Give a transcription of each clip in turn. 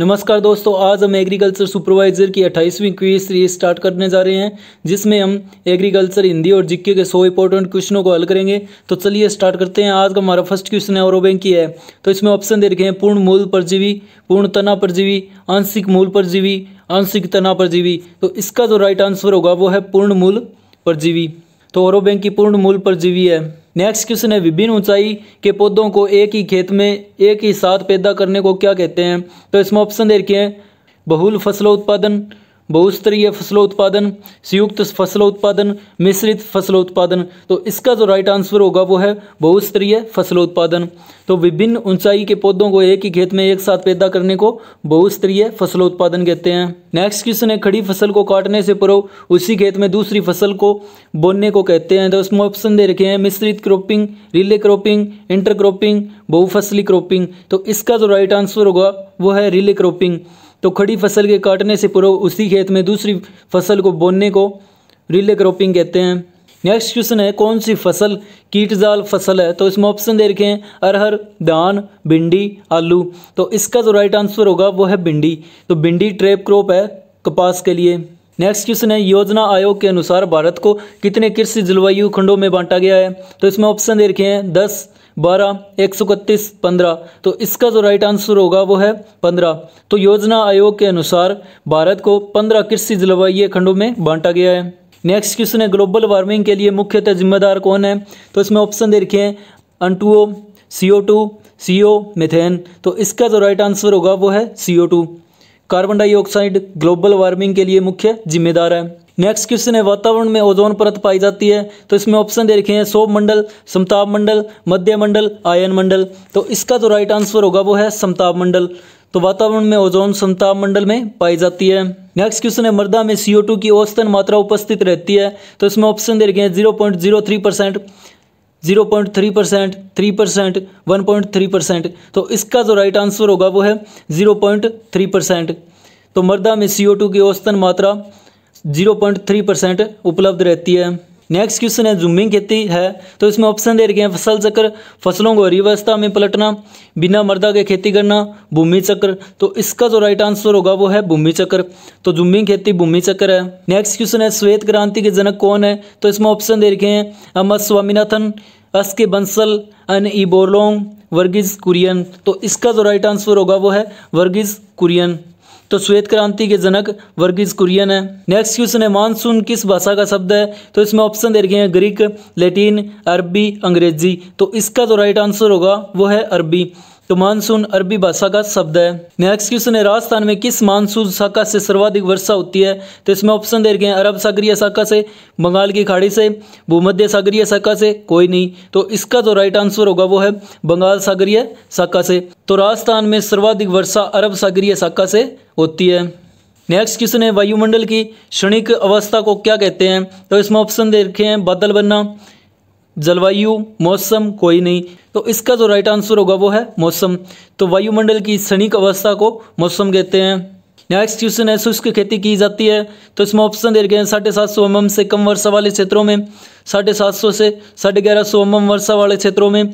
नमस्कार दोस्तों आज हम एग्रीकल्चर सुपरवाइजर की 28वीं क्वीज सीरीज स्टार्ट करने जा रहे हैं जिसमें हम एग्रीकल्चर हिंदी और जिक्के के सौ इंपॉर्टेंट क्वेश्चनों को हल करेंगे तो चलिए स्टार्ट करते हैं आज का हमारा फर्स्ट क्वेश्चन है और बैंक की है तो इसमें ऑप्शन दे रखे हैं पूर्ण मूल परजीवी पूर्ण तना परजीवी आंशिक मूल परजीवी आंशिक तना परजीवी तो इसका जो राइट आंसर होगा वो है पूर्ण मूल परजीवी तो और बैंक की पूर्ण मूल परजीवी है नेक्स्ट क्वेश्चन है विभिन्न ऊंचाई के पौधों को एक ही खेत में एक ही साथ पैदा करने को क्या कहते हैं तो इसमें ऑप्शन दे रखे हैं बहुल फसलों उत्पादन बहुस्तरीय फसलों उत्पादन संयुक्त फसलोत्पादन मिश्रित फसलोत्पादन तो इसका जो राइट आंसर होगा वो है बहुस्तरीय फसलोत्पादन तो विभिन्न ऊंचाई के पौधों को एक ही खेत में एक साथ पैदा करने को बहुस्तरीय फसलोत्पादन कहते हैं नेक्स्ट क्वेश्चन है खड़ी फसल को काटने से पूर्व उसी खेत में दूसरी फसल को बोने को कहते हैं तो उसमें ऑप्शन दे रखे हैं मिश्रित cropping relay cropping inter cropping बहुफसली क्रॉपिंग तो इसका जो राइट आंसर होगा वो है रिले क्रॉपिंग तो खड़ी फसल के काटने से पूर्व उसी खेत में दूसरी फसल को बोने को रिले क्रॉपिंग कहते हैं नेक्स्ट क्वेश्चन है कौन सी फसल कीट जाल फसल है तो इसमें ऑप्शन दे रखे हैं अरहर धान भिंडी आलू तो इसका जो राइट आंसर होगा वो है भिंडी तो भिंडी ट्रेप क्रॉप है कपास के लिए नेक्स्ट क्वेश्चन है योजना आयोग के अनुसार भारत को कितने कृषि जलवायु खंडों में बांटा गया है तो इसमें ऑप्शन दे रखे हैं दस बारह एक सौ इकतीस पंद्रह तो इसका जो राइट आंसर होगा वो है पंद्रह तो योजना आयोग के अनुसार भारत को पंद्रह कृषि जलवायु खंडों में बांटा गया है नेक्स्ट क्वेश्चन है ग्लोबल वार्मिंग के लिए मुख्यतः जिम्मेदार कौन है तो इसमें ऑप्शन दे रखे हैं अंटुओ सी O to C O methane तो इसका जो राइट आंसर होगा वो है C O two carbon dioxide global warming के लिए मुख्य जिम्मेदार है नेक्स्ट क्वेश्चन है वातावरण में ओजोन परत पाई जाती है तो इसमें ऑप्शन दे रखे हैं सोप मंडल समताप मंडल मध्य मंडल आयन मंडल तो इसका जो राइट आंसर होगा वो है समताप मंडल तो वातावरण में ओजोन समताप मंडल में पाई जाती है नेक्स्ट क्वेश्चन है मृदा में सीओ की औसतन मात्रा उपस्थित रहती है तो इसमें ऑप्शन दे रखे हैं zero point zero three percent zero point three percent three percent one point three percent तो इसका जो राइट आंसर होगा वो है जीरो पॉइंट थ्री परसेंट तो मृदा में सीओ की औसतन मात्रा 0.3 परसेंट उपलब्ध रहती है नेक्स्ट क्वेश्चन है जूमिंग खेती है तो इसमें ऑप्शन दे रखे हैं फसल चक्र फसलों को हरी अवस्था में पलटना बिना मर्दा के खेती करना भूमि चक्र तो इसका जो राइट आंसर होगा वो है भूमि चक्र तो जूमिंग खेती भूमि चक्र है नेक्स्ट क्वेश्चन है श्वेत क्रांति के जनक कौन है तो इसमें ऑप्शन दे रखे हैं M S Swaminathan S K Bansal N E Borlaug Verghese Kurien तो इसका जो राइट आंसर होगा वो है वर्गीज कुरियन तो श्वेत क्रांति के जनक वर्गीज कुरियन है नेक्स्ट क्वेश्चन है मानसून किस भाषा का शब्द है तो इसमें ऑप्शन दे रखे हैं ग्रीक लेटिन अरबी अंग्रेजी तो इसका जो राइट आंसर होगा वो है अरबी तो मानसून अरबी भाषा का शब्द है नेक्स्ट क्वेश्चन है राजस्थान में किस मानसून शाखा से सर्वाधिक वर्षा होती है तो इसमें ऑप्शन दे रखे हैं अरब सागरीय शाखा से बंगाल की खाड़ी से भूमध्य सागरीय शाखा से कोई नहीं तो इसका जो राइट आंसर होगा वो है बंगाल सागरीय शाखा से तो राजस्थान में सर्वाधिक वर्षा अरब सागरीय शाखा से होती है नेक्स्ट क्वेश्चन है वायुमंडल की क्षणिक अवस्था को क्या कहते हैं तो इसमें ऑप्शन दे रखे हैं बादल बनना जलवायु मौसम कोई नहीं तो इसका जो राइट आंसर होगा वो है मौसम तो वायुमंडल की क्षणिक अवस्था को मौसम कहते हैं नेक्स्ट क्वेश्चन है शुष्क खेती की जाती है तो इसमें ऑप्शन दे रखे हैं साढ़े सात सौ एम mm से कम वर्षा वाले क्षेत्रों में साढ़े सात सौ से साढ़े ग्यारह सौ एम mm वर्षा वाले क्षेत्रों में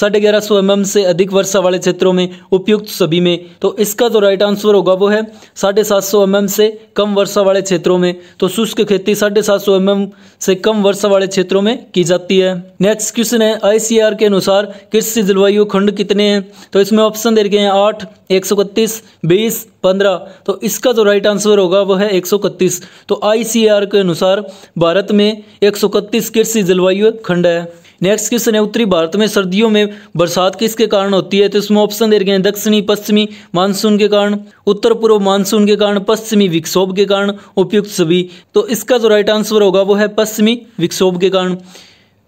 साढ़े ग्यारह सौ एम से अधिक वर्षा वाले क्षेत्रों में उपयुक्त सभी में तो इसका जो राइट आंसर होगा वो है साढ़े सात सौ एम से कम वर्षा वाले क्षेत्रों में तो शुष्क खेती साढ़े सात सौ एम से कम वर्षा वाले क्षेत्रों में की जाती है नेक्स्ट क्वेश्चन है आई के अनुसार कृषि जलवायु खंड कितने हैं तो इसमें ऑप्शन दे रखे हैं आठ एक सौ इकतीस बीस पंद्रह तो इसका जो राइट आंसर होगा वह है एक सौ इकतीस तो आई के अनुसार भारत में एक सौ इकतीस कृषि जलवायु खंड है नेक्स्ट क्वेश्चन है उत्तरी भारत में सर्दियों में बरसात किसके कारण होती है तो इसमें ऑप्शन दे रखे हैं दक्षिणी पश्चिमी मानसून के कारण उत्तर पूर्व मानसून के कारण पश्चिमी विक्षोभ के कारण उपयुक्त सभी तो इसका जो राइट आंसर होगा वो है पश्चिमी विक्षोभ के कारण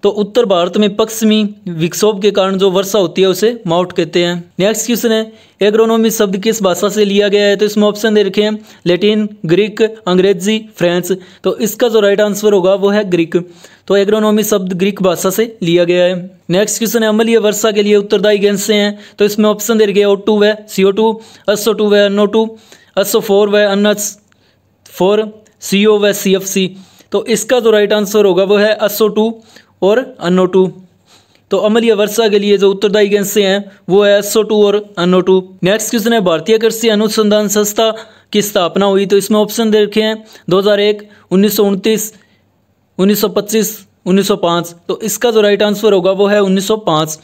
तो उत्तर भारत में पश्चिमी विक्षोभ के कारण जो वर्षा होती है उसे माउट कहते हैं नेक्स्ट क्वेश्चन है एग्रोनॉमी शब्द किस भाषा से लिया गया है तो इसमें ऑप्शन दे रखे हैं लेटिन ग्रीक अंग्रेजी फ्रेंच तो इसका जो राइट आंसर होगा वो है ग्रीक तो एग्रोनॉमी शब्द ग्रीक भाषा से लिया गया है नेक्स्ट क्वेश्चन है अमलीय वर्षा के लिए उत्तरदायी गैस से हैं तो इसमें ऑप्शन दे रखे ओ टू वे सी ओ टू अस्सो टू वे एन ओ टू अस्सो फोर वे N S four C O व सी एफ सी तो इसका जो राइट आंसर होगा वो है एसओ टू और अनो टू तो अमलीय वर्षा के लिए जो उत्तरदायी गैसें हैं वो है एसओ टू और अनो टू नेक्स्ट क्वेश्चन है भारतीय कृषि अनुसंधान संस्था की स्थापना हुई तो इसमें ऑप्शन दे रखे हैं दो हज़ार एक उन्नीस सौ उनतीस उन्नीस सौ पच्चीस उन्नीस सौ पाँच तो इसका जो राइट आंसर होगा वो है उन्नीस सौ पाँच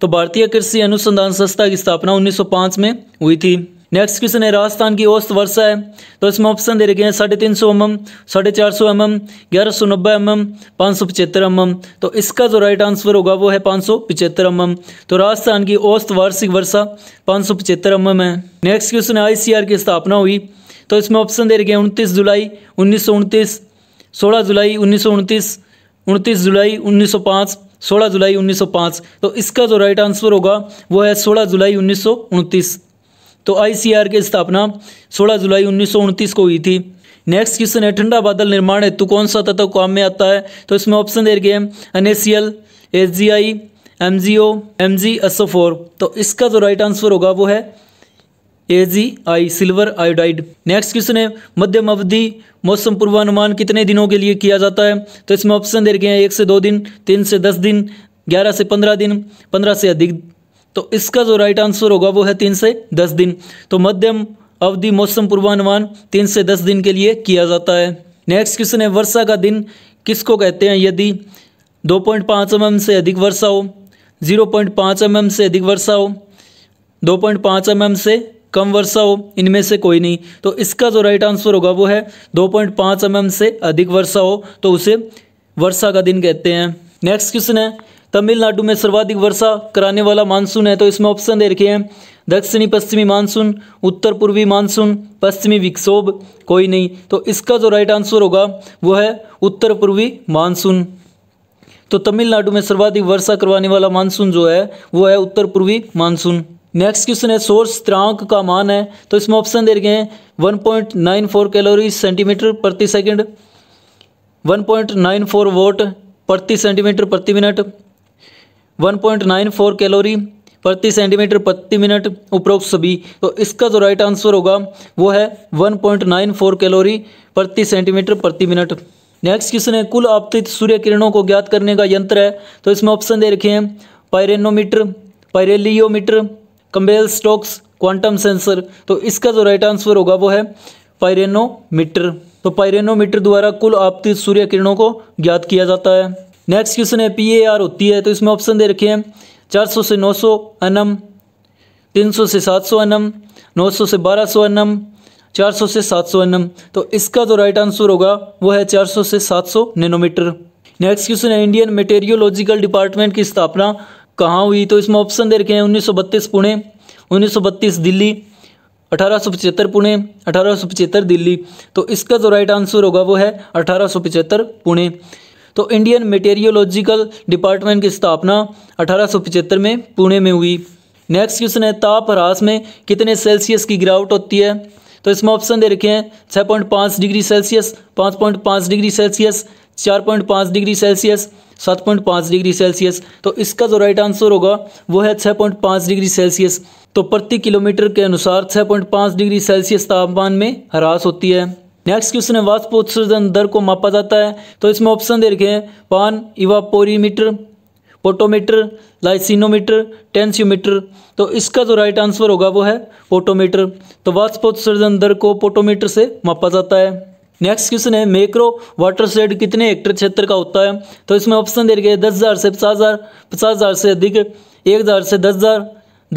तो भारतीय कृषि अनुसंधान संस्था की स्थापना उन्नीस सौ पाँच में हुई थी नेक्स्ट क्वेश्चन है राजस्थान की औसत वर्षा है तो इसमें ऑप्शन दे रखे हैं साढ़े तीन सौ एम एम साढ़े चार सौ एम एम ग्यारह सौ नब्बे एम एम पाँच सौ पचहत्तर एम एम तो इसका जो राइट आंसर होगा वो है पाँच सौ पचहत्तर एम एम तो राजस्थान की औसत वार्षिक वर्षा पाँच सौ पचहत्तर एम एम है नेक्स्ट क्वेश्चन है आई सी आर की स्थापना हुई तो इसमें ऑप्शन दे रखे हैं उनतीस जुलाई उन्नीस सौ उनतीस सोलह जुलाई उन्नीस सौ उनतीस उनतीस जुलाई उन्नीस सौ पाँच सोलह जुलाई उन्नीस सौ पाँच तो इसका जो राइट आंसर होगा वो है सोलह जुलाई उन्नीस सौ उनतीस तो आईसीआर की स्थापना 16 जुलाई उन्नीस को हुई थी नेक्स्ट क्वेश्चन है ठंडा बादल निर्माण हेतु कौन सा तत्व काम में आता है तो इसमें ऑप्शन दे रखे हैं N S M G O M G S O four तो इसका जो राइट आंसर होगा वो है A G I silver iodide next question है मध्यम अवधि मौसम पूर्वानुमान कितने दिनों के लिए किया जाता है तो इसमें ऑप्शन दे रखे हैं एक से दो दिन तीन से दस दिन ग्यारह से पंद्रह दिन पंद्रह से अधिक तो इसका जो राइट आंसर होगा वो है तीन से दस दिन तो मध्यम अवधि मौसम पूर्वानुमान तीन से दस दिन के लिए किया जाता है नेक्स्ट क्वेश्चन है वर्षा का दिन किसको कहते हैं यदि दो पॉइंट पाँच एम से अधिक वर्षा हो जीरो पॉइंट पाँच एम से अधिक वर्षा हो दो पॉइंट पाँच एम से कम वर्षा हो इनमें से कोई नहीं तो इसका जो राइट आंसर होगा वो है दो पॉइंट पाँच एम से अधिक वर्षा हो तो उसे वर्षा का दिन कहते हैं नेक्स्ट क्वेश्चन है तमिलनाडु में सर्वाधिक वर्षा कराने वाला मानसून है तो इसमें ऑप्शन दे रखे हैं दक्षिणी पश्चिमी मानसून उत्तर पूर्वी मानसून पश्चिमी विक्षोभ कोई नहीं तो इसका जो राइट आंसर होगा वो है उत्तर पूर्वी मानसून तो तमिलनाडु में सर्वाधिक वर्षा करवाने वाला मानसून जो है वो है उत्तर पूर्वी मानसून नेक्स्ट क्वेश्चन है सोर्स स्थिरांक का मान है तो इसमें ऑप्शन दे रखे हैं one point nine four calorie centimetre प्रति सेकंड 1.94 वोट प्रति सेंटीमीटर प्रति मिनट 1.94 कैलोरी प्रति सेंटीमीटर प्रति मिनट उपरोक्त सभी तो इसका जो राइट आंसर होगा वो है 1.94 कैलोरी प्रति सेंटीमीटर प्रति मिनट नेक्स्ट क्वेश्चन है कुल आपतित सूर्य किरणों को ज्ञात करने का यंत्र है तो इसमें ऑप्शन दे रखे हैं pyranometer pyrheliometer Campbell Stokes quantum sensor तो इसका जो राइट आंसर होगा वो है पायरेनोमीटर तो पायरेनोमीटर द्वारा कुल आपतित सूर्य किरणों को ज्ञात किया जाता है नेक्स्ट क्वेश्चन है पीएआर होती है तो इसमें ऑप्शन दे रखे हैं चार सौ से नौ सौ अनम तीन सौ से सात सौ अनम नौ सौ से बारह सौ अनम चार सौ से सात सौ एनम तो इसका जो राइट आंसर होगा वो है चार सौ से सात सौ नैनोमीटर नेक्स्ट क्वेश्चन है इंडियन मेटेरियोलॉजिकल डिपार्टमेंट की स्थापना कहाँ हुई तो इसमें ऑप्शन दे रखे हैं उन्नीस सौ बत्तीस पुणे उन्नीस सौ बत्तीस दिल्ली अठारह सौ पचहत्तर पुणे अठारह सौ पचहत्तर दिल्ली तो इसका जो राइट आंसर होगा वो है अठारह सौ पचहत्तर पुणे तो इंडियन मेटेरियोलॉजिकल डिपार्टमेंट की स्थापना अठारह में पुणे में हुई नेक्स्ट क्वेश्चन है ताप ह्रास में कितने सेल्सियस की गिरावट होती है तो इसमें ऑप्शन दे रखे हैं छः पॉइंट पाँच डिग्री सेल्सियस पाँच पॉइंट पाँच डिग्री सेल्सियस चार पॉइंट पाँच डिग्री सेल्सियस सात पॉइंट पाँच डिग्री सेल्सियस तो इसका जो राइट आंसर होगा वो है छः पॉइंट पाँच डिग्री सेल्सियस तो प्रति किलोमीटर के अनुसार छः पॉइंट पाँच डिग्री सेल्सियस तापमान में ह्रास होती है नेक्स्ट क्वेश्चन है वाष्प उत्सर्जन दर को मापा जाता है तो इसमें ऑप्शन दे रखे हैं पान इवापोरीमीटर पोटोमीटर लाइसिनोमीटर टेंसियोमीटर तो इसका जो राइट आंसर होगा वो है पोटोमीटर तो वाष्पोत्सर्जन दर को पोटोमीटर से मापा जाता है नेक्स्ट क्वेश्चन है मैक्रो वाटर शेड कितने हेक्टर क्षेत्र का होता है तो इसमें ऑप्शन दे रखे हैं दस हज़ार से पचास हज़ार पचास हज़ार से अधिक एक हज़ार से दस हज़ार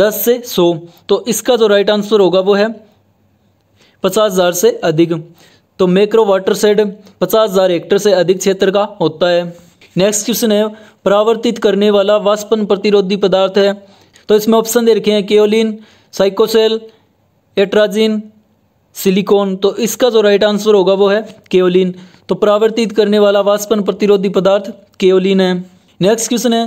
दस से सौ तो इसका जो राइट आंसर होगा वो है पचास हज़ार से अधिक तो मैक्रो वाटर सेड पचास हज़ार हेक्टर से अधिक क्षेत्र का होता है नेक्स्ट क्वेश्चन है परावर्तित करने वाला वाष्पन प्रतिरोधी पदार्थ है तो इसमें ऑप्शन दे रखे हैं केओलिन साइकोसेल एट्राजिन सिलिकॉन तो इसका जो राइट आंसर होगा वो है केओलिन तो परावर्तित करने वाला वाष्पन प्रतिरोधी पदार्थ केओलिन है नेक्स्ट क्वेश्चन है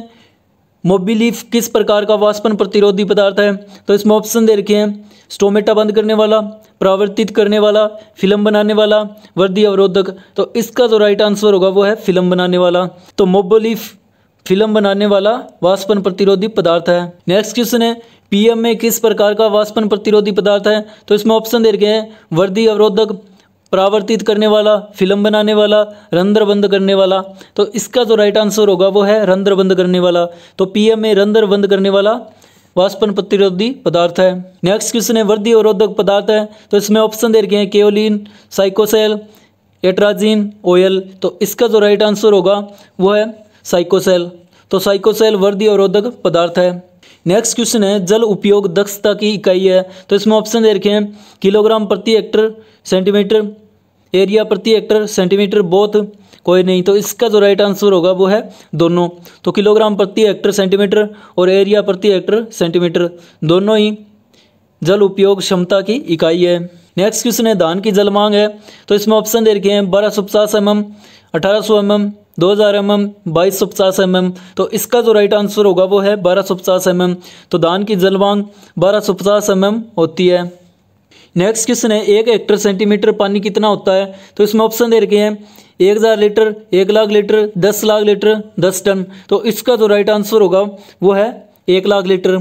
मोबिलीफ किस प्रकार का वाष्पन प्रतिरोधी पदार्थ है तो इसमें ऑप्शन दे रखे हैं स्टोमेटा बंद करने वाला प्रावर्तित करने वाला फिल्म बनाने वाला वर्दी अवरोधक तो इसका जो राइट आंसर होगा वो है फिल्म बनाने वाला तो मोबोलिफ फिल्म बनाने वाला वाष्पन प्रतिरोधी पदार्थ है नेक्स्ट क्वेश्चन है पीएम में किस प्रकार का वाष्पन प्रतिरोधी पदार्थ है तो इसमें ऑप्शन दे रखे हैं वर्दी अवरोधक प्रावर्तित करने वाला फिल्म बनाने वाला रंध्र बंद करने वाला तो इसका जो राइट आंसर होगा वो है रंध्र बंद करने वाला तो पीएम में रंध्र बंद करने वाला वाष्पन प्रतिरोधी पदार्थ है नेक्स्ट क्वेश्चन है वृद्धि अवरोधक पदार्थ है तो इसमें ऑप्शन दे रखे हैं केओलिन साइकोसेल एट्राजीन ऑयल तो इसका जो राइट आंसर होगा वो है साइकोसेल तो साइकोसेल वर्दी अवरोधक पदार्थ है नेक्स्ट क्वेश्चन है जल उपयोग दक्षता की इकाई है तो इसमें ऑप्शन दे रखे हैं किलोग्राम प्रति हेक्टर सेंटीमीटर एरिया प्रति हेक्टर सेंटीमीटर बोथ कोई नहीं तो इसका जो राइट आंसर होगा वो है दोनों तो किलोग्राम प्रति हेक्टर सेंटीमीटर और एरिया प्रति हेक्टर सेंटीमीटर दोनों ही जल उपयोग क्षमता की इकाई है नेक्स्ट क्वेश्चन है धान की जल मांग है तो इसमें ऑप्शन दे रखे हैं बारह सौ पचास एम mm, एम अठारह सौ एम mm, एम दो हज़ार एम mm, एम बाईस सौ पचास एम एम तो इसका जो राइट आंसर होगा वो है बारह सौ पचास एम एम तो धान की जल मांग बारह सौ पचास एम एम होती है नेक्स्ट क्वेश्चन है एक हेक्टर सेंटीमीटर पानी कितना होता है तो इसमें ऑप्शन दे रखे हैं एक हज़ार लीटर एक लाख लीटर दस लाख लीटर दस टन तो इसका जो राइट आंसर होगा वो है एक लाख लीटर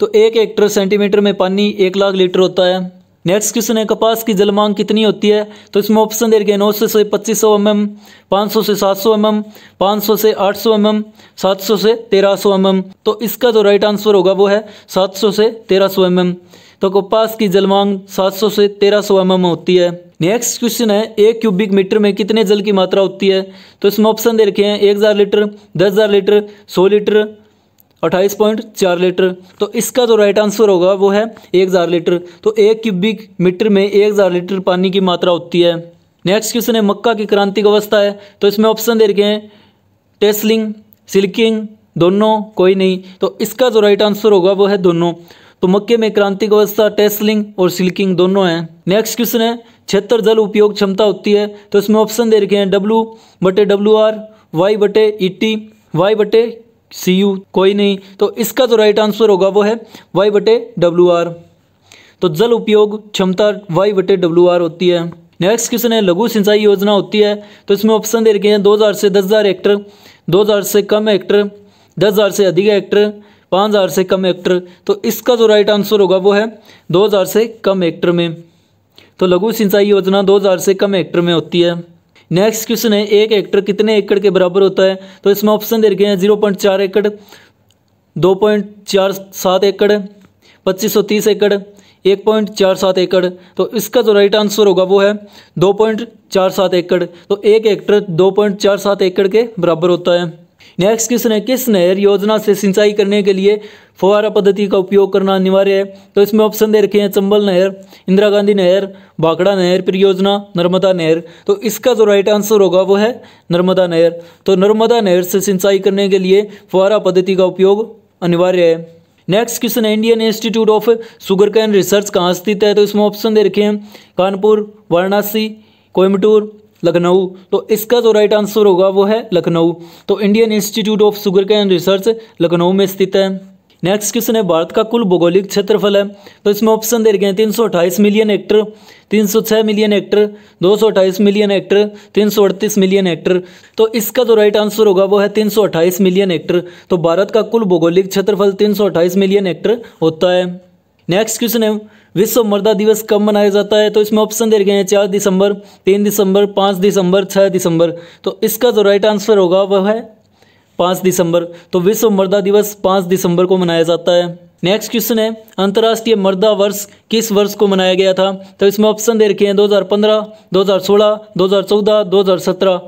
तो एक हेक्टर सेंटीमीटर में पानी एक लाख लीटर होता है नेक्स्ट क्वेश्चन है कपास की जल मांग कितनी होती है तो इसमें ऑप्शन दे रखे हैं नौ सौ से पच्चीस सौ एम एम पाँच सौ से सात सौ एम एम पाँच सौ से आठ सौ एम एम सात सौ से तेरह सौ एम एम तो इसका जो राइट आंसर होगा वो है सात सौ से तेरह सौ एम एम तो कपास की सात 700 से 1300 सौ mm होती है नेक्स्ट क्वेश्चन है एक क्यूबिक मीटर में कितने जल की मात्रा होती है तो इसमें ऑप्शन दे रखे हैं एक हज़ार लीटर दस हज़ार लीटर सौ लीटर अट्ठाईस पॉइंट चार लीटर तो इसका जो राइट आंसर होगा वो है एक हज़ार लीटर तो एक क्यूबिक मीटर में एक हज़ार लीटर पानी की मात्रा होती है नेक्स्ट क्वेश्चन है मक्का की क्रांतिक अवस्था है तो इसमें ऑप्शन दे रखे हैं टेस्लिंग सिल्किंग दोनों कोई नहीं तो इसका जो राइट आंसर होगा वो है दोनों तो मक्के में क्रांतिक अवस्था टेस्लिंग और सिल्किंग दोनों हैं नेक्स्ट क्वेश्चन है छत्तर जल उपयोग क्षमता होती है तो इसमें ऑप्शन दे रखे हैं डब्लू बटे डब्ल्यू आर वाई बटे ई टी वाई बटे सी यू कोई नहीं तो इसका जो राइट आंसर होगा वो है वाई बटे डब्ल्यू आर तो जल उपयोग क्षमता वाई बटे डब्ल्यू आर होती है नेक्स्ट क्वेश्चन है लघु सिंचाई योजना होती है तो इसमें ऑप्शन दे रखे हैं हज़ार से 10000 हेक्टर हज़ार से कम हेक्टर हज़ार से अधिक हेक्टर पाँच हज़ार से कम एक्टर तो इसका जो राइट आंसर होगा वो है दो हज़ार से कम एक्टर में तो लघु सिंचाई योजना दो हज़ार से कम एक्टर में होती है नेक्स्ट क्वेश्चन है एक एक्टर कितने एकड़ के बराबर होता है तो इसमें ऑप्शन दे रखे हैं जीरो पॉइंट चार एकड़ दो पॉइंट चार सात एकड़ पच्चीस सौ तीस एकड़ एक पॉइंट चार सात एकड़ तो इसका जो राइट आंसर होगा वो है दो पॉइंट चार सात एकड़ तो एक एक्टर दो पॉइंट चार सात एकड़ के बराबर होता है नेक्स्ट क्वेश्चन है किस नहर योजना से सिंचाई करने के लिए फुहारा पद्धति का उपयोग करना अनिवार्य है तो इसमें ऑप्शन दे रखे हैं चंबल नहर इंदिरा गांधी नहर भाखड़ा नहर परियोजना नर्मदा नहर तो इसका जो राइट आंसर होगा वो है नर्मदा नहर तो नर्मदा नहर से सिंचाई करने के लिए फुहारा पद्धति का उपयोग अनिवार्य है नेक्स्ट क्वेश्चन है Indian institute of sugarcane research कहाँ स्थित है तो इसमें ऑप्शन दे रखे हैं कानपुर वाराणसी कोयम्बटूर लखनऊ तो इसका जो राइट आंसर होगा वो है लखनऊ तो Indian institute of sugarcane research Lucknow में स्थित है नेक्स्ट क्वेश्चन है भारत का कुल भौगोलिक क्षेत्रफल है तो इसमें ऑप्शन दे रखे हैं तीन मिलियन हेक्टर 306 मिलियन हेक्टर दो मिलियन हेक्टर तीन मिलियन हेक्टर तो इसका जो राइट आंसर होगा वो है 328 मिलियन हेक्टर तो भारत का कुल भौगोलिक क्षेत्रफल 328 मिलियन हेक्टर होता है नेक्स्ट क्वेश्चन है विश्व मर्दा दिवस कब मनाया जाता है तो इसमें ऑप्शन दे गए हैं चार दिसंबर तीन दिसंबर पाँच दिसंबर छः दिसंबर तो इसका जो राइट आंसर होगा वह है पाँच दिसंबर तो विश्व मर्दा दिवस पाँच दिसंबर को मनाया जाता है नेक्स्ट क्वेश्चन है अंतर्राष्ट्रीय मर्दा वर्ष किस वर्ष को मनाया गया था तो इसमें ऑप्शन दे रखे हैं 2015, 2016, 2014, 2017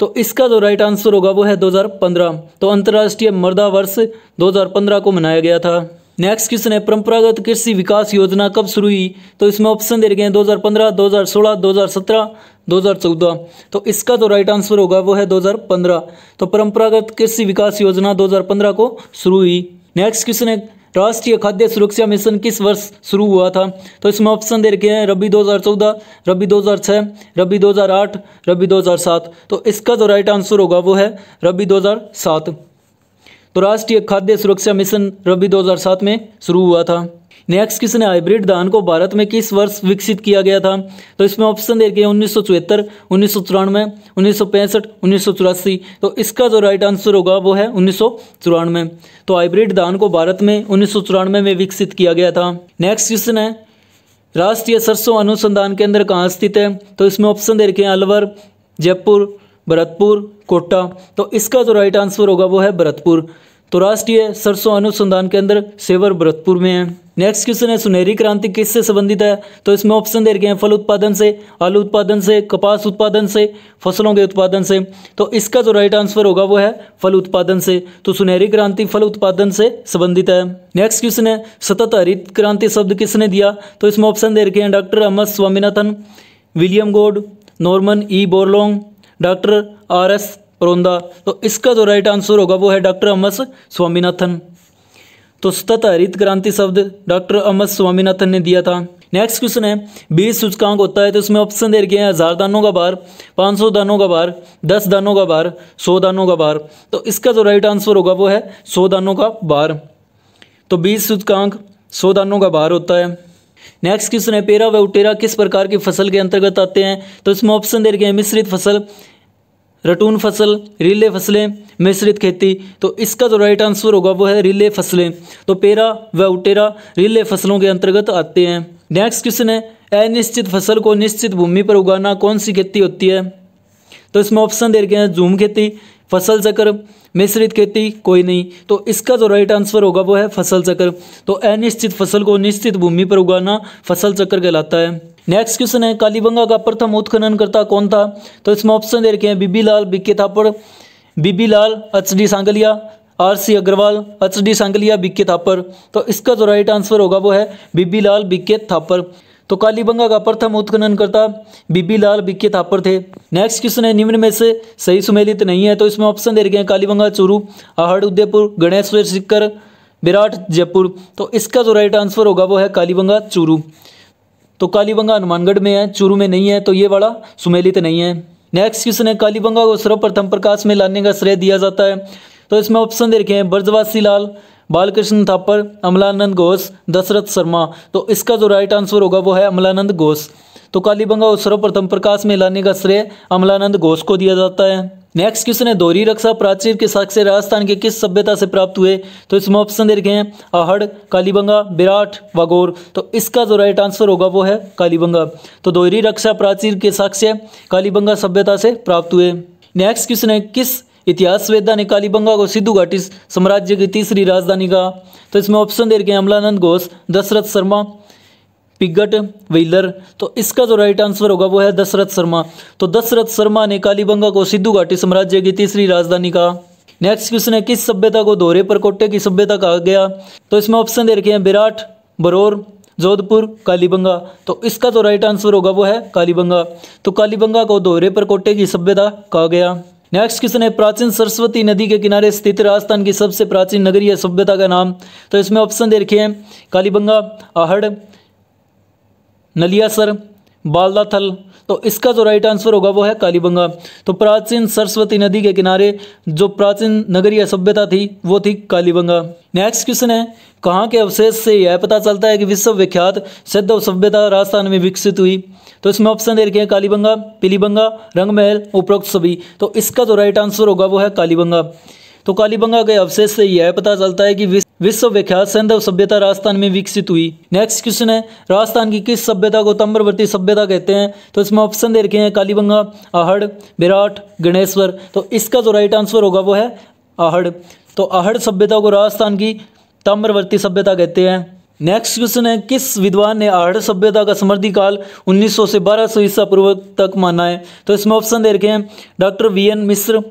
तो इसका जो राइट आंसर होगा वो है 2015 तो अंतर्राष्ट्रीय मर्दा वर्ष 2015 को मनाया गया था नेक्स्ट क्वेश्चन है परंपरागत कृषि विकास योजना कब शुरू हुई तो इसमें ऑप्शन दे रखे हैं 2015, 2016, 2017, 2014 तो इसका तो राइट आंसर होगा वो है 2015 तो परंपरागत कृषि विकास योजना 2015 को शुरू हुई नेक्स्ट क्वेश्चन है राष्ट्रीय खाद्य सुरक्षा मिशन किस वर्ष शुरू हुआ था तो इसमें ऑप्शन दे रखे हैं रबी 2014, रबी 2006, रबी 2008, रबी 2007 तो इसका जो राइट आंसर होगा वो है रबी 2007 तो राष्ट्रीय खाद्य सुरक्षा मिशन रबी 2007 में शुरू हुआ था नेक्स्ट क्वेश्चन है हाइब्रिड धान को भारत में किस वर्ष विकसित किया गया था तो इसमें ऑप्शन दे गए उन्नीस सौ चौहत्तर उन्नीस सौ चौरानवे उन्नीस सौ पैंसठ उन्नीस सौ चौरासी तो इसका जो राइट आंसर होगा वो है उन्नीस सौ चौरानवे तो हाइब्रिड धान को भारत में उन्नीस सौ चौरानवे में विकसित किया गया था नेक्स्ट क्वेश्चन है राष्ट्रीय सरसों अनुसंधान केंद्र कहाँ स्थित है तो इसमें ऑप्शन दे रखे हैं अलवर जयपुर भरतपुर कोटा तो इसका जो राइट आंसर होगा वो है भरतपुर तो राष्ट्रीय सरसों अनुसंधान केंद्र सेवर भरतपुर में है नेक्स्ट क्वेश्चन है सुनहरी क्रांति किससे संबंधित है तो इसमें ऑप्शन दे रखे हैं फल उत्पादन से आलू उत्पादन से कपास उत्पादन से फसलों के उत्पादन से तो इसका जो राइट आंसर होगा वो है फल उत्पादन से तो सुनहरी क्रांति फल उत्पादन से संबंधित है नेक्स्ट क्वेश्चन है सतत हरित क्रांति शब्द किसने दिया तो इसमें ऑप्शन दे रखे हैं doctor Ahmad Swaminathan William Gaud Norman E Borlaug doctor R S Paroda तो इसका जो राइट आंसर होगा वो है डॉक्टर अमस स्वामीनाथन तो सतत हरित क्रांति शब्द डॉक्टर अमस स्वामीनाथन ने दिया था नेक्स्ट क्वेश्चन है बीस सूचकांक होता है तो इसमें ऑप्शन दे रखे हैं हज़ार दानों का बार पाँच सौ दानों का बार दस दानों का बार सौ दानों का बार तो इसका जो राइट आंसर होगा वो है सौ दानों का बार तो बीस सूचकांक सौ दानों का बार होता है नेक्स्ट क्वेश्चन है पेरा व उटेरा किस प्रकार की फसल के अंतर्गत आते हैं तो इसमें ऑप्शन दे रखे हैं मिश्रित फसल रटून फसल रिले फसलें मिश्रित खेती तो इसका जो राइट आंसर होगा वो है रिले फसलें तो पेरा व उटेरा रिले फसलों के अंतर्गत आते हैं नेक्स्ट क्वेश्चन है अनिश्चित फसल को निश्चित भूमि पर उगाना कौन सी खेती होती है तो इसमें ऑप्शन दे रखे हैं झूम खेती फसल चक्र मिश्रित खेती कोई नहीं तो इसका जो राइट आंसर होगा वो है फसल चक्र तो अनिश्चित फसल को निश्चित भूमि पर उगाना फसल चक्र कहलाता है नेक्स्ट क्वेश्चन है कालीबंगा का प्रथम उत्खननकर्ता कौन था तो इसमें ऑप्शन दे रखे हैं B B Lal B K Thapar B B Lal H D Sankalia R C Agarwal H D Sankalia B K Thapar तो इसका जो राइट आंसर होगा वो है बीबी लाल बीके थापर तो कालीबंगा का प्रथम उत्खननकर्ता बीबी लाल बिके थापर थे नेक्स्ट क्वेश्चन है निम्न में से सही सुमेलित नहीं है तो इसमें ऑप्शन दे रखे हैं कालीबंगा चूरू आहड़ उदयपुर गणेश्वर सिक्कर विराट जयपुर तो इसका जो राइट आंसर होगा वो है कालीबंगा चूरू तो कालीबंगा हनुमानगढ़ में है चूरू में नहीं है तो ये वाला सुमेलित तो नहीं है नेक्स्ट क्वेश्चन है कालीबंगा को सर्वप्रथम प्रकाश में लाने का श्रेय दिया जाता है तो इसमें ऑप्शन दे रखे हैं ब्रजवासी लाल बालकृष्ण थापर अमलानंद घोष दशरथ शर्मा तो इसका जो राइट आंसर होगा वो है अमलानंद घोष तो कालीबंगा को सर्वप्रथम प्रकाश में लाने का श्रेय अमलानंद घोष को दिया जाता है नेक्स्ट क्वेश्चन है दोहरी रक्षा प्राचीर के साक्ष्य राजस्थान के किस सभ्यता से प्राप्त हुए तो इसमें ऑप्शन दे रखे हैं अहड़ कालीबंगा विराट वागोर तो इसका जो राइट आंसर होगा वो है कालीबंगा तो दोहरी रक्षा प्राचीर के साक्ष्य कालीबंगा सभ्यता से प्राप्त हुए नेक्स्ट क्वेश्चन है किस इतिहास वेदा ने कालीबंगा को सिद्धू घाटी साम्राज्य की तीसरी राजधानी कहा तो इसमें ऑप्शन दे रखे हैं अमलानंद घोष दशरथ शर्मा पिगट व्हीलर तो इसका जो राइट आंसर होगा वो है दशरथ शर्मा तो दशरथ शर्मा ने कालीबंगा को सिद्धू घाटी साम्राज्य की तीसरी राजधानी कहा नेक्स्ट क्वेश्चन है किस सभ्यता को दोहरे पर कोटे की सभ्यता कहा गया तो इसमें ऑप्शन दे रखे हैं विराट बरोर जोधपुर कालीबंगा तो इसका जो राइट आंसर होगा वो है कालीबंगा तो कालीबंगा को दोहरे पर कोटे की सभ्यता कहा गया नेक्स्ट क्वेश्चन है प्राचीन सरस्वती नदी के किनारे स्थित राजस्थान की सबसे प्राचीन नगरीय सभ्यता का नाम तो इसमें ऑप्शन दे रखे हैं कालीबंगा आहड़ नलियासर थल तो इसका जो राइट आंसर होगा वो है कालीबंगा तो प्राचीन सरस्वती नदी के किनारे जो प्राचीन नगरीय सभ्यता थी वो थी कालीबंगा नेक्स्ट क्वेश्चन है कहाँ के अवशेष से यह पता चलता है कि विश्व विख्यात सैद्धव सभ्यता राजस्थान में विकसित हुई तो इसमें ऑप्शन दे रखे हैं कालीबंगा पीलीबंगा रंगमहल उपरोक्त सभी तो इसका जो राइट आंसर होगा वो है कालीबंगा तो कालीबंगा के अवशेष से यह पता चलता है कि विश्वविख्यात सिंधव सभ्यता राजस्थान में विकसित हुई नेक्स्ट क्वेश्चन है राजस्थान की किस सभ्यता को तम्रवर्ती सभ्यता कहते हैं तो इसमें ऑप्शन दे रखे हैं कालीबंगा आहड़ विराट गणेश्वर तो इसका जो राइट आंसर होगा वो है आहड़ तो आहड़ सभ्यता को राजस्थान की तम्रवर्ती सभ्यता कहते हैं नेक्स्ट क्वेश्चन है किस विद्वान ने आहड़ सभ्यता का समृद्धि काल 1900 से 1200 सौ ईसा पूर्व तक माना है तो इसमें ऑप्शन दे रखे हैं doctor V N Mishra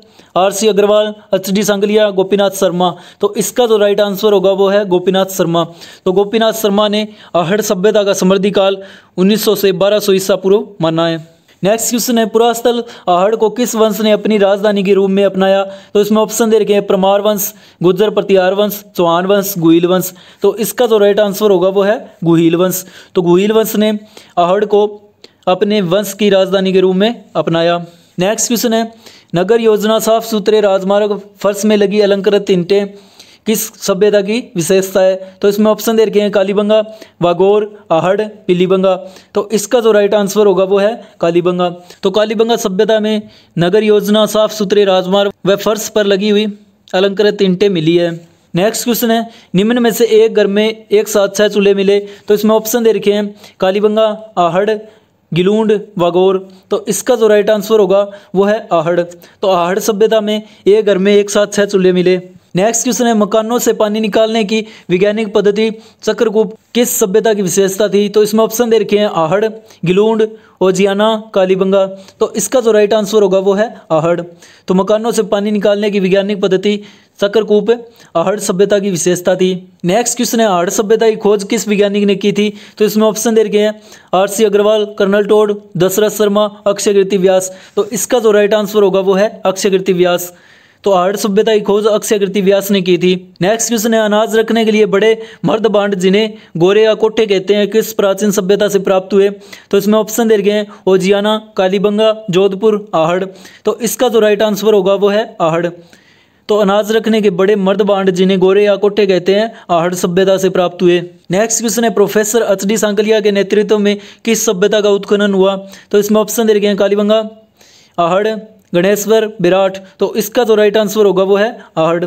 R C Agarwal H D Sankalia Gopinath Sharma तो इसका जो राइट आंसर होगा वो है गोपीनाथ शर्मा तो गोपीनाथ शर्मा ने आहड़ सभ्यता का समृद्धि काल 1900 से 1200 ईसा पूर्व माना है नेक्स्ट क्वेश्चन है पुरास्थल आहड़ को किस वंश ने अपनी राजधानी के रूप में अपनाया तो इसमें ऑप्शन दे रखे हैं परमार वंश गुजर प्रतिहार वंश चौहान वंश गुहिल वंश तो इसका जो राइट आंसर होगा वो है गुहिल वंश तो गुहिल वंश ने आहड़ को अपने वंश की राजधानी के रूप में अपनाया नेक्स्ट क्वेश्चन है नगर योजना साफ सुथरे राजमार्ग फर्श में लगी अलंकृत इंटें किस सभ्यता की विशेषता है तो इसमें ऑप्शन दे रखे हैं कालीबंगा वागोर आहड़ पीलीबंगा तो इसका जो राइट आंसर होगा वो है कालीबंगा तो कालीबंगा सभ्यता में नगर योजना साफ सुथरे राजमार्ग व फर्श पर लगी हुई अलंकृत इंटे मिली है नेक्स्ट क्वेश्चन है निम्न में से एक घर में एक साथ छह चूल्हे मिले तो इसमें ऑप्शन दे रखे हैं कालीबंगा आहड़ गिलूंड वागोर तो इसका जो राइट आंसर होगा वो है आहड़ तो आहड़ सभ्यता में एक घर में एक साथ छह चूल्हे मिले नेक्स्ट क्वेश्चन है मकानों से पानी निकालने की वैज्ञानिक पद्धति चक्रकूप किस सभ्यता की विशेषता थी तो इसमें ऑप्शन दे रखे हैं आहड़ गिलूंड ओजियाना कालीबंगा तो इसका जो राइट आंसर होगा वो है आहड़ तो मकानों से पानी निकालने की वैज्ञानिक पद्धति चक्रकूप आहड़ सभ्यता की विशेषता थी नेक्स्ट क्वेश्चन है आहड़ सभ्यता की खोज किस वैज्ञानिक ने की थी तो इसमें ऑप्शन दे रखे हैं R C Agarwal colonel Tod Dasharath Sharma Akshay Kirti Vyas तो इसका जो राइट आंसर होगा वो है अक्षय व्यास तो आर्ड सभ्यता की खोज अक्षयकृति व्यास ने की थी नेक्स्ट क्वेश्चन है अनाज रखने के लिए बड़े मर्द बांड जिन्हें गोरे या कोठे कहते हैं किस प्राचीन सभ्यता से प्राप्त हुए तो इसमें ऑप्शन दे गए हैं ओजियाना कालीबंगा जोधपुर आहड़ तो इसका जो राइट आंसर होगा वो है आहड़ तो अनाज रखने के बड़े मर्द बांड जिन्हें गोरे या कोठे कहते हैं आहड़ सभ्यता से प्राप्त हुए नेक्स्ट क्वेश्चन है प्रोफेसर एच डी सांकलिया के नेतृत्व में किस सभ्यता का उत्खनन हुआ तो इसमें ऑप्शन दे गए हैं कालीबंगा आहड़ गणेश्वर विराट तो इसका जो राइट आंसर होगा वो है आहड़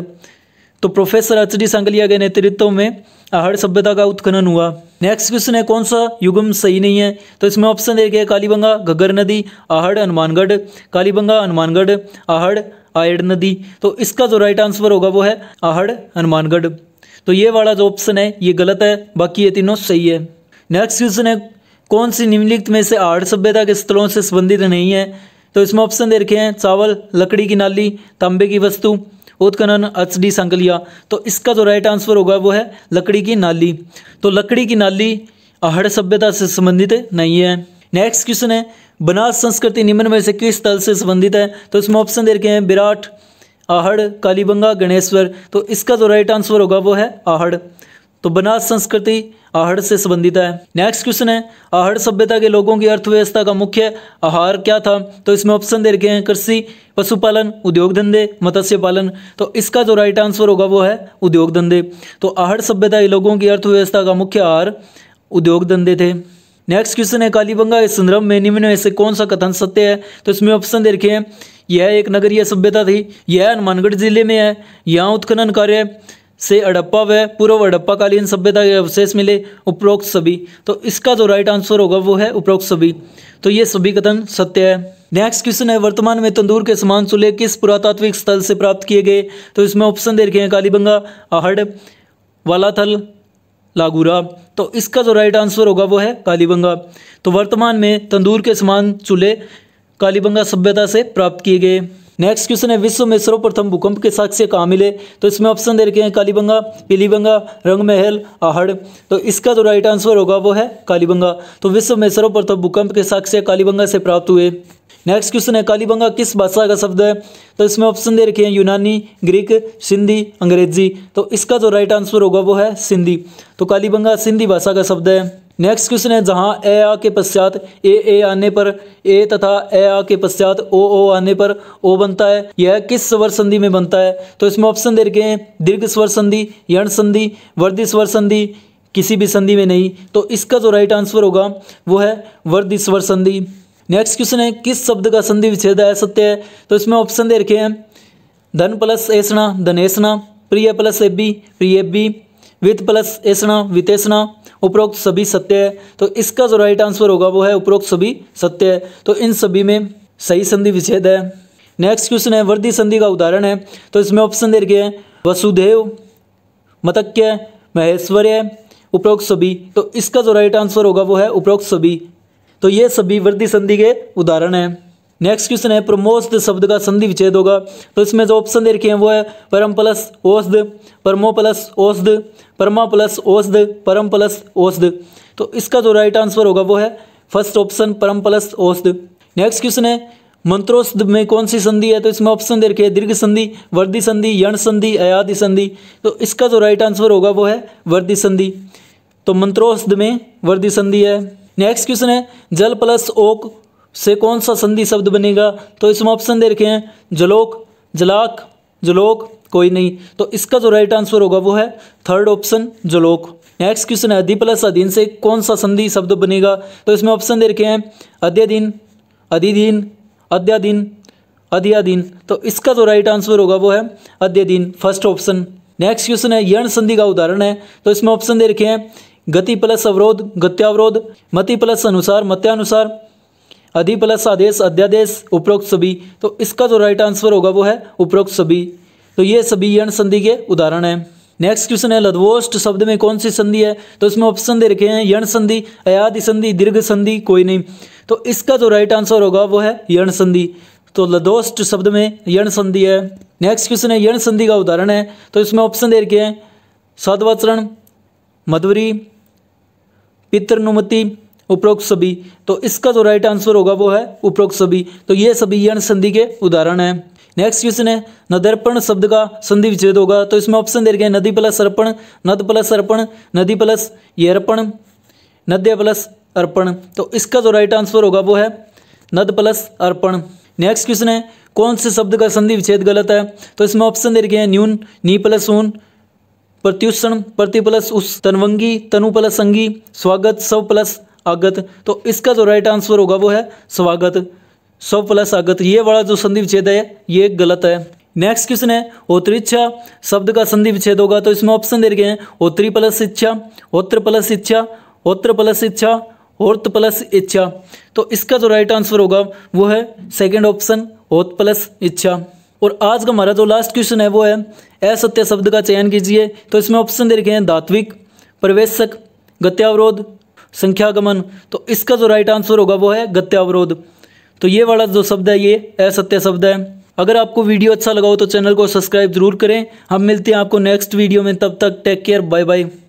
तो प्रोफेसर एच डी सांगलिया के नेतृत्व में आहड़ सभ्यता का उत्खनन हुआ नेक्स्ट क्वेश्चन है कौन सा युगम सही नहीं है तो इसमें ऑप्शन देखिए कालीबंगा घग्गर नदी आहड़ हनुमानगढ़ कालीबंगा हनुमानगढ़ आहड़ आयड़ नदी तो इसका जो राइट आंसर होगा वो है आहड़ हनुमानगढ़ तो ये वाला जो ऑप्शन है ये गलत है बाकी ये तीनों सही है नेक्स्ट क्वेश्चन है कौन सी निम्नलिखित में से आहड़ सभ्यता के स्थलों से संबंधित नहीं है तो इसमें ऑप्शन दे रखे हैं चावल लकड़ी की नाली तांबे की वस्तु उत्खनन डी संकलिया तो इसका जो राइट आंसर होगा वो है लकड़ी की नाली तो लकड़ी की नाली आहड़ सभ्यता से संबंधित नहीं है नेक्स्ट क्वेश्चन है बनास संस्कृति निम्न में से किस स्थल से संबंधित है तो इसमें ऑप्शन दे रखे हैं विराट आहड़ कालीबंगा गणेश्वर तो इसका जो राइट आंसर होगा वो है आहड़ तो बनास संस्कृति आहड़ से संबंधित है नेक्स्ट क्वेश्चन है आहड़ सभ्यता के लोगों की अर्थव्यवस्था का मुख्य आहार क्या था तो इसमें ऑप्शन दे रखे हैं कृषि पशुपालन उद्योग धंधे मत्स्य पालन तो इसका जो राइट आंसर होगा वो है उद्योग धंधे तो आहड़ सभ्यता के लोगों की अर्थव्यवस्था का मुख्य आहार उद्योग धंधे थे नेक्स्ट क्वेश्चन है कालीबंगा के संदर्भ में निम्न में से कौन सा कथन सत्य है तो इसमें ऑप्शन दे रखे हैं यह एक नगरीय सभ्यता थी यह हनुमानगढ़ जिले में है यहाँ उत्खनन कार्य से अडप्पा व पूर्व अडप्पा कालीन सभ्यता के अवशेष मिले उपरोक्त सभी तो इसका जो राइट आंसर होगा वो है उपरोक्त सभी तो ये सभी कथन सत्य है नेक्स्ट क्वेश्चन है वर्तमान में तंदूर के समान चूल्हे किस पुरातात्विक स्थल से प्राप्त किए गए तो इसमें ऑप्शन दे रखे हैं कालीबंगा आहड़ वालाथल लागूरा तो इसका जो राइट आंसर होगा वो है कालीबंगा तो वर्तमान में तंदूर के समान चूल्हे कालीबंगा सभ्यता से प्राप्त किए गए नेक्स्ट क्वेश्चन है विश्व में सर्वप्रथम भूकंप के साक्ष्य कहाँ मिले तो इसमें ऑप्शन दे रखे हैं कालीबंगा पीलीबंगा रंगमहल आहड़ तो इसका जो राइट आंसर होगा वो है कालीबंगा तो विश्व में सर्वप्रथम भूकंप के साक्ष्य कालीबंगा से प्राप्त हुए नेक्स्ट क्वेश्चन है कालीबंगा किस भाषा का शब्द है तो इसमें ऑप्शन दे रखे हैं यूनानी ग्रीक सिंधी अंग्रेजी तो इसका जो राइट आंसर होगा वो है सिंधी तो कालीबंगा सिंधी भाषा का शब्द है नेक्स्ट क्वेश्चन है जहां ए आ के पश्चात ए ए आने पर ए तथा ए आ के पश्चात ओ ओ आने पर ओ बनता है यह किस स्वर संधि में बनता है तो इसमें ऑप्शन दे रखे हैं दीर्घ स्वर संधि यण संधि वर्धि स्वर संधि किसी भी संधि में नहीं तो इसका जो राइट आंसर होगा वो है वर्धि स्वर संधि नेक्स्ट क्वेश्चन है किस शब्द का संधि विच्छेद सत्य है तो इसमें ऑप्शन दे रखे हैं धन प्लस ऐसना धनेसना प्रिय प्लस एबी प्रिय एबी वित प्लस ऐसना वितेसना उपरोक्त सभी सत्य है तो इसका जो राइट आंसर होगा वो है उपरोक्त सभी सत्य है तो इन सभी में सही संधि विच्छेद है नेक्स्ट क्वेश्चन है वर्दी संधि का उदाहरण है तो इसमें ऑप्शन दे रखे हैं वसुधेव मतक्य महेश्वर्य उपरोक्त सभी तो इसका जो राइट आंसर होगा वो है उपरोक्त सभी तो ये सभी वर्दी संधि के उदाहरण है नेक्स्ट क्वेश्चन है प्रमोस्त शब्द का संधि विच्छेद होगा तो इसमें जो ऑप्शन दे रखे हैं वो है परम प्लस औषध परमो प्लस औषध परमा प्लस औषध परम प्लस औषध तो इसका जो राइट आंसर होगा वो है फर्स्ट ऑप्शन परम प्लस औषध नेक्स्ट क्वेश्चन है मंत्रोषध में कौन सी संधि है तो इसमें ऑप्शन दे रखे दीर्घ संधि वर्दी संधि यण संधि अयाधि संधि तो इसका जो राइट आंसर होगा वो है वर्दी संधि तो मंत्रोषध में वर्दी संधि है नेक्स्ट क्वेश्चन है जल प्लस ओक से कौन सा संधि शब्द बनेगा तो इसमें ऑप्शन दे रखे हैं जलोक जलाक जलोक कोई नहीं तो इसका जो राइट आंसर होगा वो है थर्ड ऑप्शन जलोक नेक्स्ट क्वेश्चन है अधि प्लस अधीन से कौन सा संधि शब्द बनेगा तो इसमें ऑप्शन दे रखे हैं अध्यधीन अधिधीन अध्याधीन अध्याधीन तो इसका जो राइट आंसर होगा वो है अध्यधीन फर्स्ट ऑप्शन नेक्स्ट क्वेश्चन है यण संधि का उदाहरण है तो इसमें ऑप्शन दे रखे हैं गति प्लस अवरोध गत्यावरोध मति प्लस अनुसार मत्यानुसार अधि प्लस आदेश अध्यादेश उपरोक्त सभी तो इसका जो राइट आंसर होगा वो है उपरोक्त सभी तो ये सभी यण संधि के उदाहरण हैं नेक्स्ट क्वेश्चन है लदवोष्ट शब्द में कौन सी संधि है तो इसमें ऑप्शन दे रखे हैं यण संधि अयाधि संधि दीर्घ संधि कोई नहीं तो इसका जो राइट आंसर होगा वो है यण संधि तो लदोष्ट शब्द में यण संधि है नेक्स्ट क्वेश्चन है यण संधि का उदाहरण है तो इसमें ऑप्शन दे रखे हैं सदवचरण मधुरी पितृनुमति उपरोक्त सभी तो इसका जो राइट आंसर होगा वो है उपरोक्त सभी तो ये सभी यण संधि के उदाहरण हैं नेक्स्ट क्वेश्चन है नदर्पण शब्द का संधि विच्छेद होगा तो इसमें ऑप्शन दे रखे हैं नदी प्लस अर्पण नद प्लस अर्पण नदी प्लस ये अर्पण नद्य प्लस अर्पण तो इसका जो राइट आंसर होगा वो है नद प्लस अर्पण नेक्स्ट क्वेश्चन है कौन से शब्द का संधि विच्छेद गलत है तो इसमें ऑप्शन दे रखे हैं न्यून नी प्लस ऊन प्रत्युषण प्रति प्लस उस तनवंगी तनु प्लस संगी स्वागत सव प्लस आगत तो इसका जो राइट आंसर होगा वो है स्वागत सौ प्लस आगत ये वाला जो संधि विच्छेद है ये गलत है नेक्स्ट क्वेश्चन है ओत्र इच्छा शब्द का संधि विच्छेद होगा तो इसमें ऑप्शन दे रखे हैं ओत्री प्लस इच्छा ओत्र प्लस इच्छा ओत्र प्लस इच्छा औरत प्लस इच्छा तो इसका जो राइट आंसर होगा वो है सेकेंड ऑप्शन ओत प्लस इच्छा और आज का हमारा जो लास्ट क्वेश्चन है वो है असत्य शब्द का चयन कीजिए तो इसमें ऑप्शन दे रखे हैं धात्विक प्रवेशक गत्यावरोध संख्यागमन तो इसका जो राइट आंसर होगा वो है गत्यावरोध तो ये वाला जो शब्द है ये असत्य शब्द है अगर आपको वीडियो अच्छा लगा हो तो चैनल को सब्सक्राइब जरूर करें हम मिलते हैं आपको नेक्स्ट वीडियो में तब तक टेक केयर बाय बाय